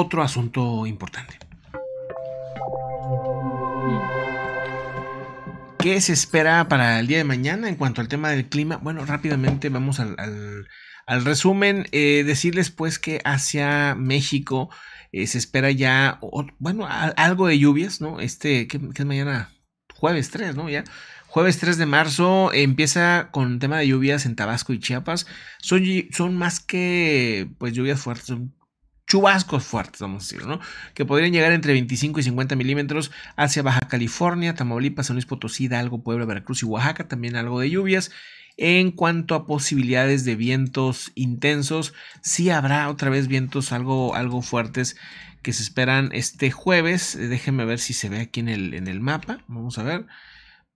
otro asunto importante. ¿Qué se espera para el día de mañana en cuanto al tema del clima? Bueno, rápidamente vamos al, al, resumen. Eh, decirles pues que hacia México eh, se espera ya, bueno, algo de lluvias, ¿no? Este, que es mañana? Jueves 3, ¿no? Ya. Jueves 3 de marzo empieza con tema de lluvias en Tabasco y Chiapas. Son, son más que pues lluvias fuertes, chubascos fuertes, vamos a decirlo, ¿no? Que podrían llegar entre 25 y 50 milímetros hacia Baja California, Tamaulipas, San Luis Potosí, algo Puebla, Veracruz y Oaxaca, también algo de lluvias. En cuanto a posibilidades de vientos intensos, sí habrá otra vez vientos algo, algo fuertes que se esperan este jueves. Déjenme ver si se ve aquí en el, en el mapa. Vamos a ver.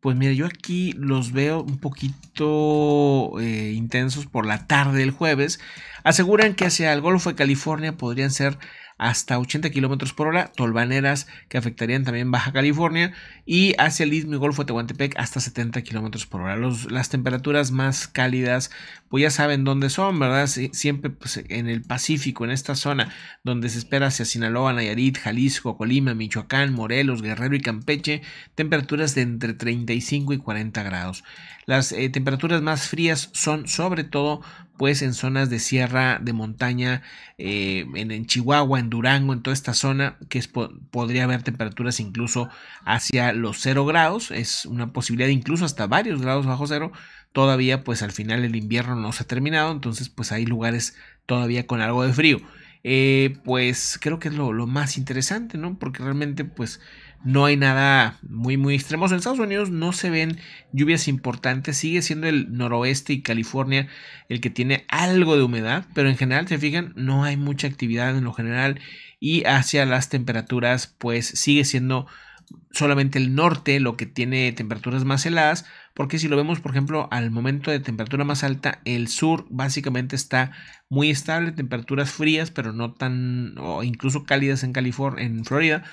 Pues mira, yo aquí los veo un poquito eh, intensos por la tarde del jueves. Aseguran que hacia el Golfo de California podrían ser hasta 80 kilómetros por hora, tolvaneras que afectarían también Baja California y hacia el Istmo y Golfo de Tehuantepec hasta 70 kilómetros por hora. las temperaturas más cálidas, pues ya saben dónde son, ¿verdad? Siempre pues, en el Pacífico, en esta zona donde se espera hacia Sinaloa, Nayarit, Jalisco, Colima, Michoacán, Morelos, Guerrero y Campeche, temperaturas de entre 35 y 40 grados. Las eh, temperaturas más frías son sobre todo pues en zonas de sierra, de montaña, eh, en, Chihuahua, en Durango, en toda esta zona, que podría haber temperaturas incluso hacia los cero grados, es una posibilidad incluso hasta varios grados bajo cero, todavía pues al final el invierno no se ha terminado, entonces pues hay lugares todavía con algo de frío. Eh, pues creo que es lo, lo, más interesante, ¿no? Porque realmente pues no hay nada muy muy extremo. En Estados Unidos no se ven lluvias importantes, sigue siendo el noroeste y California el que tiene algo de humedad, pero en general, se fijan, no hay mucha actividad en lo general y hacia las temperaturas pues sigue siendo solamente el norte lo que tiene temperaturas más heladas, porque si lo vemos por ejemplo al momento de temperatura más alta, el sur básicamente está muy estable, temperaturas frías pero no tan o incluso cálidas en California, en Florida,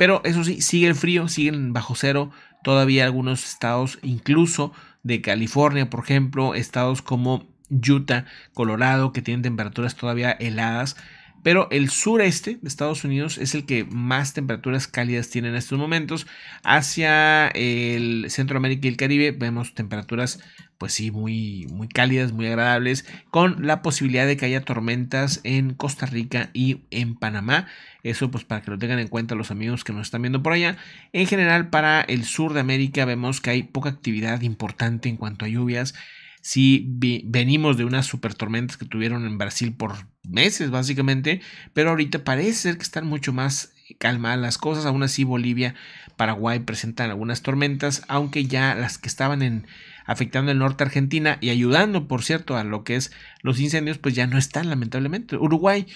pero eso sí, sigue el frío, siguen bajo cero todavía algunos estados, incluso de California, por ejemplo, estados como Utah, Colorado, que tienen temperaturas todavía heladas, pero el sureste de Estados Unidos es el que más temperaturas cálidas tiene en estos momentos. Hacia el Centroamérica y el Caribe vemos temperaturas pues sí, muy, muy cálidas, muy agradables, con la posibilidad de que haya tormentas en Costa Rica y en Panamá. Eso pues para que lo tengan en cuenta los amigos que nos están viendo por allá. En general para el sur de América vemos que hay poca actividad importante en cuanto a lluvias. Si venimos de unas super tormentas que tuvieron en Brasil por meses básicamente, pero ahorita parece ser que están mucho más calmadas las cosas, aún así Bolivia, Paraguay presentan algunas tormentas, aunque ya las que estaban en afectando el norte Argentina y ayudando, por cierto, a lo que es los incendios, pues ya no están, lamentablemente. Uruguay,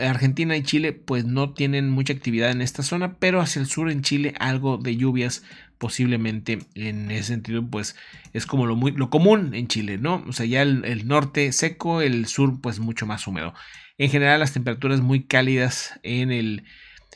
Argentina y Chile, pues no tienen mucha actividad en esta zona, pero hacia el sur en Chile algo de lluvias posiblemente en ese sentido pues es como lo, muy, lo común en Chile, ¿no? O sea, ya el, norte seco, el sur pues mucho más húmedo. En general las temperaturas muy cálidas en el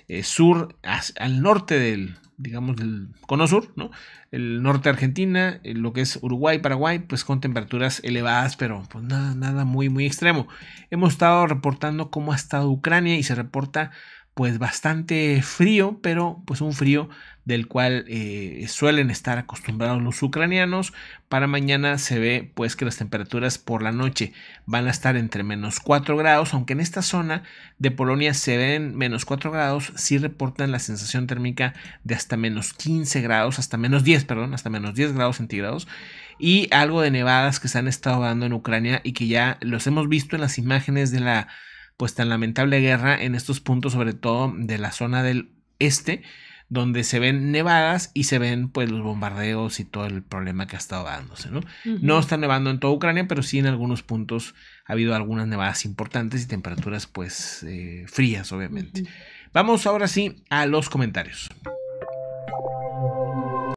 eh, sur, al norte del, digamos, del cono sur, ¿no? El norte de Argentina, eh, lo que es Uruguay, Paraguay, pues con temperaturas elevadas, pero pues nada, nada muy, muy extremo. Hemos estado reportando cómo ha estado Ucrania y se reporta pues bastante frío, pero pues un frío del cual eh, suelen estar acostumbrados los ucranianos. Para mañana se ve pues que las temperaturas por la noche van a estar entre menos 4 grados, aunque en esta zona de Polonia se ven menos 4 grados, sí reportan la sensación térmica de hasta menos 15 grados, hasta menos 10, perdón, hasta menos 10 grados centígrados. Y algo de nevadas que se han estado dando en Ucrania y que ya los hemos visto en las imágenes de la pues tan lamentable guerra en estos puntos, sobre todo de la zona del este, donde se ven nevadas y se ven pues los bombardeos y todo el problema que ha estado dándose, ¿no? No está nevando en toda Ucrania, pero sí en algunos puntos ha habido algunas nevadas importantes y temperaturas pues eh, frías, obviamente. Vamos ahora sí a los comentarios.